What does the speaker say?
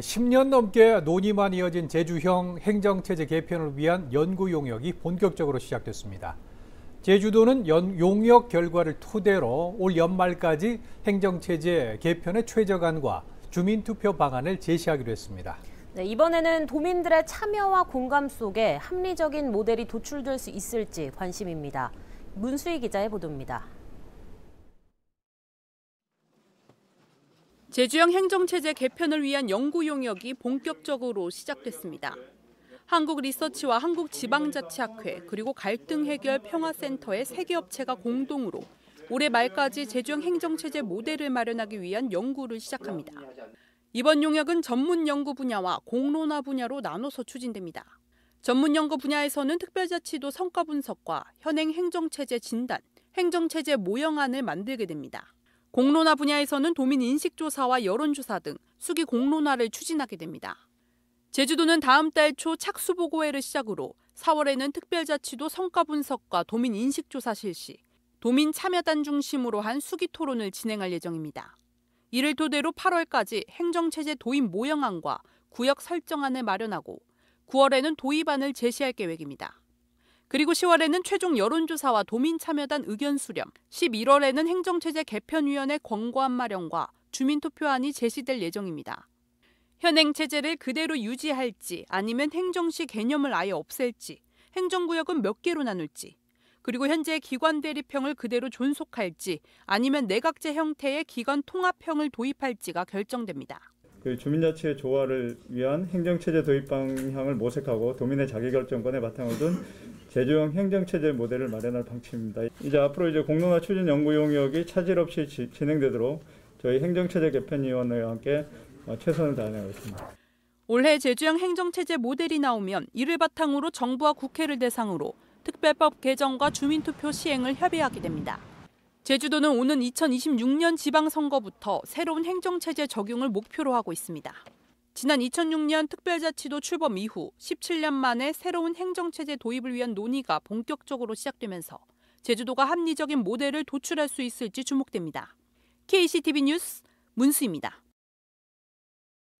10년 넘게 논의만 이어진 제주형 행정체제 개편을 위한 연구 용역이 본격적으로 시작됐습니다. 제주도는 연, 용역 결과를 토대로 올 연말까지 행정체제 개편의 최저간과 주민투표 방안을 제시하기로 했습니다. 네, 이번에는 도민들의 참여와 공감 속에 합리적인 모델이 도출될 수 있을지 관심입니다. 문수희 기자의 보도입니다. 제주형 행정체제 개편을 위한 연구 용역이 본격적으로 시작됐습니다. 한국 리서치와 한국 지방자치학회 그리고 갈등 해결 평화센터의 세개 업체가 공동으로 올해 말까지 제주형 행정체제 모델을 마련하기 위한 연구를 시작합니다. 이번 용역은 전문 연구 분야와 공론화 분야로 나눠서 추진됩니다. 전문 연구 분야에서는 특별자치도 성과 분석과 현행 행정체제 진단, 행정체제 모형안을 만들게 됩니다. 공론화 분야에서는 도민 인식조사와 여론조사 등 수기 공론화를 추진하게 됩니다. 제주도는 다음 달 초 착수보고회를 시작으로 4월에는 특별자치도 성과 분석과 도민 인식조사 실시, 도민 참여단 중심으로 한 수기 토론을 진행할 예정입니다. 이를 토대로 8월까지 행정체제 도입 모형안과 구역 설정안을 마련하고 9월에는 도입안을 제시할 계획입니다. 그리고 10월에는 최종 여론조사와 도민참여단 의견 수렴, 11월에는 행정체제 개편위원회 권고안 마련과 주민투표안이 제시될 예정입니다. 현행 체제를 그대로 유지할지 아니면 행정시 개념을 아예 없앨지, 행정구역은 몇 개로 나눌지, 그리고 현재 기관 대립형을 그대로 존속할지 아니면 내각제 형태의 기관 통합형을 도입할지가 결정됩니다. 그 주민자치의 조화를 위한 행정체제 도입 방향을 모색하고 도민의 자기결정권에 바탕을 둔 제조형 행정체제 모델을 마련할 방침입니다. 이제 앞으로 이제 공론화 추진 연구 용역이 차질 없이 지, 진행되도록 저희 행정체제 개편위원회와 함께 어, 최선을 다하겠습니다. 올해 제주형 행정체제 모델이 나오면 이를 바탕으로 정부와 국회를 대상으로 특별법 개정과 주민투표 시행을 협의하게 됩니다. 제주도는 오는 2026년 지방선거부터 새로운 행정체제 적용을 목표로 하고 있습니다. 지난 2006년 특별자치도 출범 이후 17년 만에 새로운 행정체제 도입을 위한 논의가 본격적으로 시작되면서 제주도가 합리적인 모델을 도출할 수 있을지 주목됩니다. KCTV 뉴스 문수입니다.